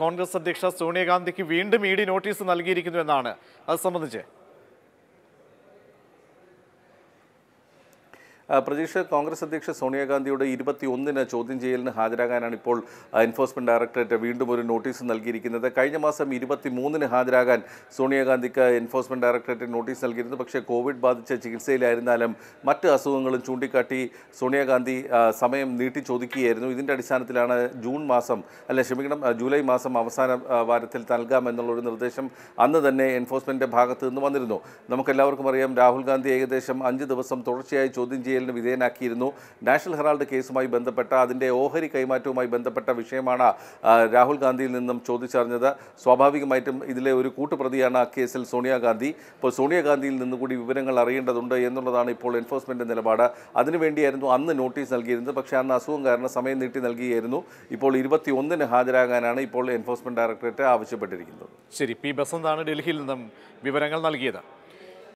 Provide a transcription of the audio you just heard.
കോൺഗ്രസ് അധ്യക്ഷ സോണിയാഗാന്ധിക്ക് വീണ്ടും E D notice നൽകിയിരിക്കുന്നു എന്നാണ് അത് സംബന്ധിച്ച് പ്രതീക്ഷ കോൺഗ്രസ് അധ്യക്ഷ സോണിയാഗാന്ധിയുടെ ഇരുപത്തി ഒന്നിന് ചോദ്യം ചെയ്യലിന് ഹാജരാകാനാണ് ഇപ്പോൾ എൻഫോഴ്സ്മെന്റ് ഡയറക്ടറേറ്റ് വീണ്ടും ഒരു നോട്ടീസ് നൽകിയിരിക്കുന്നത് കഴിഞ്ഞ മാസം ഇരുപത്തി മൂന്നിന് ഹാജരാകാൻ സോണിയാഗാന്ധിക്ക് എൻഫോഴ്സ്മെന്റ് ഡയറക്ടറേറ്റ് നോട്ടീസ് നൽകിയിരുന്നു പക്ഷേ കോവിഡ് ബാധിച്ച ചികിത്സയിലായിരുന്നാലും മറ്റ് അസുഖങ്ങളും ചൂണ്ടിക്കാട്ടി സോണിയാഗാന്ധി സമയം നീട്ടി ചോദിക്കുകയായിരുന്നു ഇതിൻ്റെ അടിസ്ഥാനത്തിലാണ് ജൂൺ മാസം അല്ല ക്ഷമിക്കണം ജൂലൈ മാസം അവസാന വാരത്തിൽ നൽകാമെന്നുള്ളൊരു നിർദ്ദേശം അന്ന് തന്നെ എൻഫോഴ്സ്മെൻറ്റിൻ്റെ ഭാഗത്ത് നിന്ന് വന്നിരുന്നു നമുക്കെല്ലാവർക്കും അറിയാം രാഹുൽ ഗാന്ധി ഏകദേശം അഞ്ച് ദിവസം തുടർച്ചയായി ചോദ്യം ചെയ്യും ജയിലിന് വിധേയനാക്കിയിരുന്നു നാഷണൽ ഹെറാൾഡ് കേസുമായി ബന്ധപ്പെട്ട അതിൻ്റെ ഓഹരി കൈമാറ്റവുമായി ബന്ധപ്പെട്ട വിഷയമാണ് രാഹുൽ ഗാന്ധിയിൽ നിന്നും ചോദിച്ചറിഞ്ഞത് സ്വാഭാവികമായിട്ടും ഇതിലെ ഒരു കൂട്ടുപ്രതിയാണ് ആ കേസിൽ സോണിയാഗാന്ധി ഇപ്പോൾ സോണിയാഗാന്ധിയിൽ കൂടി വിവരങ്ങൾ അറിയേണ്ടതുണ്ട് എന്നുള്ളതാണ് ഇപ്പോൾ എൻഫോഴ്സ്മെൻറ്റ് നിലപാട് അതിനുവേണ്ടിയായിരുന്നു അന്ന് നോട്ടീസ് നൽകിയിരുന്നത് പക്ഷേ അന്ന് അസുഖം കാരണം സമയം നീട്ടി നൽകിയായിരുന്നു ഇപ്പോൾ ഇരുപത്തി ഒന്നിന് ഹാജരാകാനാണ് ഇപ്പോൾ എൻഫോഴ്സ്മെൻറ്റ് ഡയറക്ടറേറ്റ് ആവശ്യപ്പെട്ടിരിക്കുന്നത് ശരി പി ബസന്താണ് ഡൽഹിയിൽ നിന്നും വിവരങ്ങൾ നൽകിയത്